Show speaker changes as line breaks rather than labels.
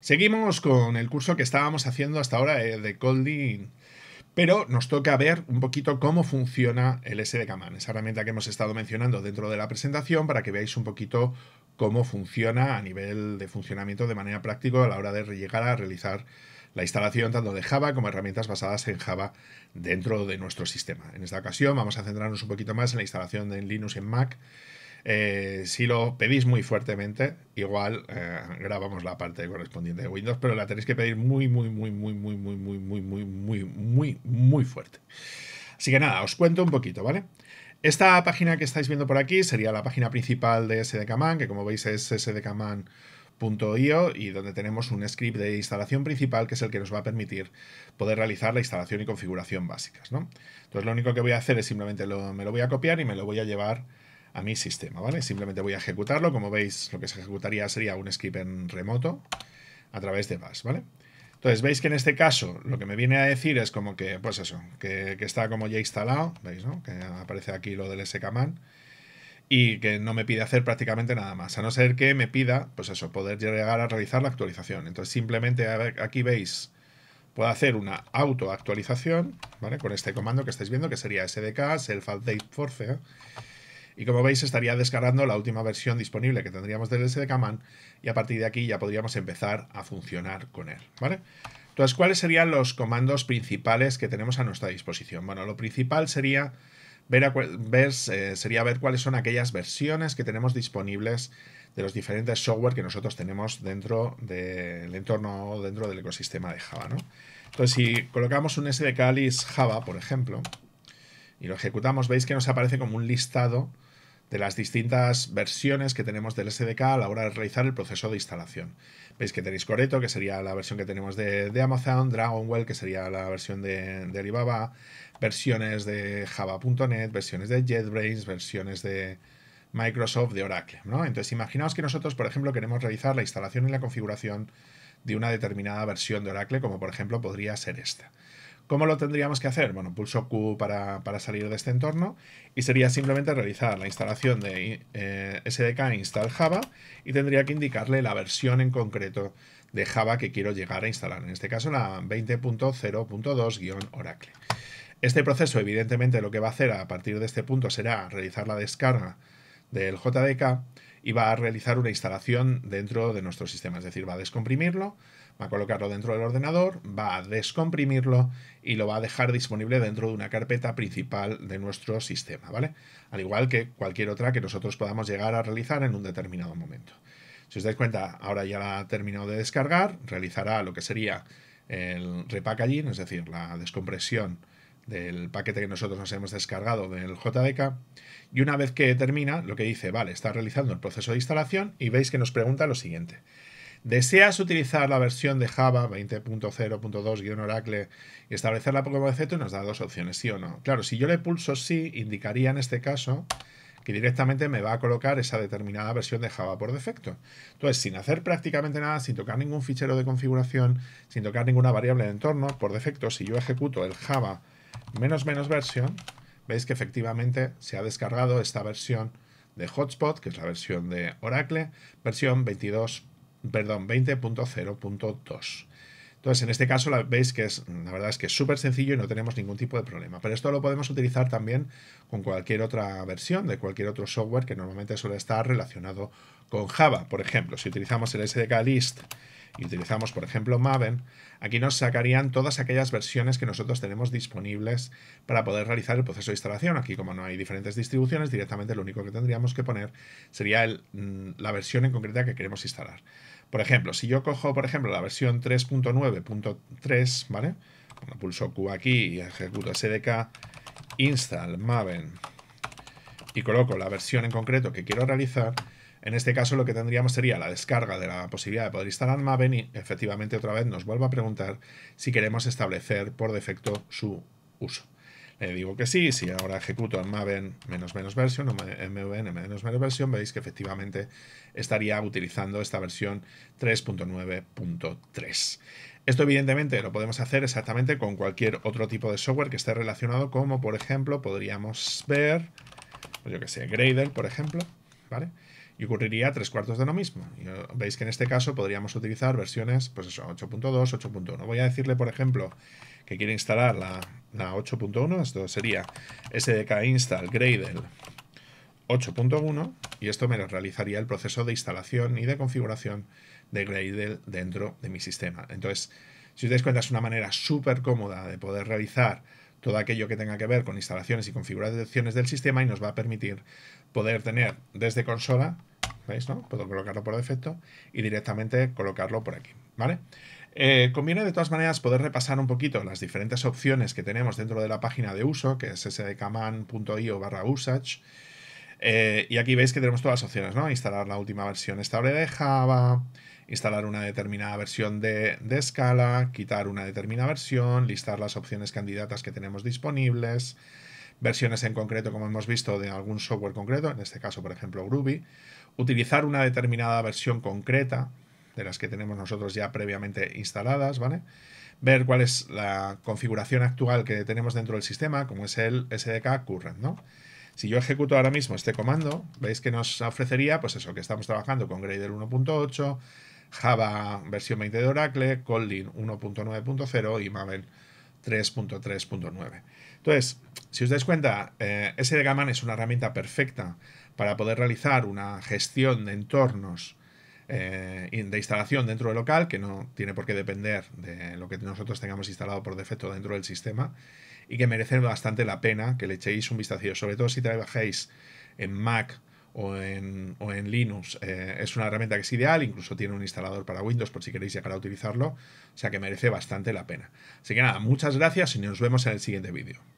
Seguimos con el curso que estábamos haciendo hasta ahora eh, de Colding, pero nos toca ver un poquito cómo funciona el SDKMan, esa herramienta que hemos estado mencionando dentro de la presentación para que veáis un poquito cómo funciona a nivel de funcionamiento de manera práctica a la hora de llegar a realizar la instalación tanto de Java como herramientas basadas en Java dentro de nuestro sistema. En esta ocasión vamos a centrarnos un poquito más en la instalación en Linux y en Mac si lo pedís muy fuertemente, igual grabamos la parte correspondiente de Windows, pero la tenéis que pedir muy, muy, muy, muy, muy, muy, muy, muy, muy, muy, muy, muy fuerte. Así que nada, os cuento un poquito, ¿vale? Esta página que estáis viendo por aquí sería la página principal de SDKman, que como veis es sdkman.io y donde tenemos un script de instalación principal que es el que nos va a permitir poder realizar la instalación y configuración básicas. ¿no? Entonces lo único que voy a hacer es simplemente lo, me lo voy a copiar y me lo voy a llevar a mi sistema, ¿vale? Simplemente voy a ejecutarlo. Como veis, lo que se ejecutaría sería un script en remoto a través de Bash, ¿vale? Entonces, veis que en este caso lo que me viene a decir es como que, pues eso, que, que está como ya instalado, ¿veis, no? Que aparece aquí lo del SKMan y que no me pide hacer prácticamente nada más, a no ser que me pida, pues eso, poder llegar a realizar la actualización. Entonces, simplemente aquí veis, puedo hacer una autoactualización, ¿vale? Con este comando que estáis viendo, que sería sdk self-update force, y como veis, estaría descargando la última versión disponible que tendríamos del SDKman y a partir de aquí ya podríamos empezar a funcionar con él, ¿vale? Entonces, ¿cuáles serían los comandos principales que tenemos a nuestra disposición? Bueno, lo principal sería ver, a, ver eh, sería ver cuáles son aquellas versiones que tenemos disponibles de los diferentes software que nosotros tenemos dentro del entorno, dentro del ecosistema de Java, ¿no? Entonces, si colocamos un SDK Java, por ejemplo, y lo ejecutamos, veis que nos aparece como un listado de las distintas versiones que tenemos del SDK a la hora de realizar el proceso de instalación. Veis que tenéis Coreto, que sería la versión que tenemos de, Amazon, Dragonwell, que sería la versión de, de Alibaba, versiones de Java.net, versiones de JetBrains, versiones de Microsoft, de Oracle. Entonces, imaginaos que nosotros, por ejemplo, queremos realizar la instalación y la configuración de una determinada versión de Oracle, como por ejemplo podría ser esta. ¿Cómo lo tendríamos que hacer? Bueno, pulso Q para, salir de este entorno y sería simplemente realizar la instalación de eh, SDK e install Java y tendría que indicarle la versión en concreto de Java que quiero llegar a instalar, en este caso la 20.0.2-Oracle. Este proceso evidentemente lo que va a hacer a partir de este punto será realizar la descarga del JDK y va a realizar una instalación dentro de nuestro sistema, es decir, va a descomprimirlo, va a colocarlo dentro del ordenador, va a descomprimirlo y lo va a dejar disponible dentro de una carpeta principal de nuestro sistema, ¿vale? Al igual que cualquier otra que nosotros podamos llegar a realizar en un determinado momento. Si os dais cuenta, ahora ya la ha terminado de descargar, realizará lo que sería el repackaging, es decir, la descompresión del paquete que nosotros nos hemos descargado del JDK. Y una vez que termina, lo que dice, vale, está realizando el proceso de instalación y veis que nos pregunta lo siguiente. ¿Deseas utilizar la versión de Java 20.0.2-Oracle y establecerla como Z? Nos da dos opciones, sí o no. Claro, si yo le pulso sí, indicaría en este caso que directamente me va a colocar esa determinada versión de Java por defecto. Entonces, sin hacer prácticamente nada, sin tocar ningún fichero de configuración, sin tocar ninguna variable de entorno, por defecto, si yo ejecuto el Java menos menos versión, veis que efectivamente se ha descargado esta versión de Hotspot, que es la versión de Oracle, versión 22, perdón, 20.0.2. Entonces, en este caso, la, veis que es, la verdad es que es súper sencillo y no tenemos ningún tipo de problema. Pero esto lo podemos utilizar también con cualquier otra versión de cualquier otro software que normalmente suele estar relacionado con Java, por ejemplo, si utilizamos el SDK list y utilizamos, por ejemplo, Maven, aquí nos sacarían todas aquellas versiones que nosotros tenemos disponibles para poder realizar el proceso de instalación. Aquí, como no hay diferentes distribuciones, directamente lo único que tendríamos que poner sería mm, la versión en concreta que queremos instalar. Por ejemplo, si yo cojo, por ejemplo, la versión 3.9.3, ¿vale? pulso Q aquí y ejecuto SDK install maven y coloco la versión en concreto que quiero realizar, en este caso lo que tendríamos sería la descarga de la posibilidad de poder instalar Maven y efectivamente otra vez nos vuelva a preguntar si queremos establecer por defecto su uso. Le digo que sí, si ahora ejecuto en Maven menos menos versión o MVN menos menos versión, veis que efectivamente estaría utilizando esta versión 3.9.3. Esto evidentemente lo podemos hacer exactamente con cualquier otro tipo de software que esté relacionado, como por ejemplo podríamos ver, yo que sé, Gradle, por ejemplo, y ocurriría tres cuartos de lo mismo. Eh, veis que en este caso podríamos utilizar versiones, pues eso, 8.2, 8.1. Voy a decirle, por ejemplo, que quiere instalar la, la 8.1. Esto sería sdk install gradle 8.1 y esto me realizaría el proceso de instalación y de configuración de Gradle dentro de mi sistema. Entonces, si os dais cuenta, es una manera súper cómoda de poder realizar todo aquello que tenga que ver con instalaciones y configuraciones del sistema y nos va a permitir poder tener desde consola, ¿veis? No? Puedo colocarlo por defecto y directamente colocarlo por aquí, ¿vale? Eh, conviene de todas maneras poder repasar un poquito las diferentes opciones que tenemos dentro de la página de uso, que es sdkman.io barra usage. Eh, y aquí veis que tenemos todas las opciones, ¿no? Instalar la última versión estable de Java, instalar una determinada versión de, de escala, quitar una determinada versión, listar las opciones candidatas que tenemos disponibles, versiones en concreto, como hemos visto, de algún software concreto, en este caso, por ejemplo, Groovy, utilizar una determinada versión concreta de las que tenemos nosotros ya previamente instaladas, ¿vale? Ver cuál es la configuración actual que tenemos dentro del sistema, como es el SDK current, ¿no? Si yo ejecuto ahora mismo este comando, veis que nos ofrecería, pues eso, que estamos trabajando con Grader 1.8, Java versión 20 de Oracle, Kotlin 1.9.0 y Maven 3.3.9. Entonces, si os dais cuenta, eh, SDGAMAN es una herramienta perfecta para poder realizar una gestión de entornos eh, de instalación dentro del local, que no tiene por qué depender de lo que nosotros tengamos instalado por defecto dentro del sistema, y que merece bastante la pena que le echéis un vistazo, sobre todo si trabajáis en Mac o en, Linux. Eh, es una herramienta que es ideal, incluso tiene un instalador para Windows por si queréis llegar a utilizarlo, o sea que merece bastante la pena. Así que nada, muchas gracias y nos vemos en el siguiente vídeo.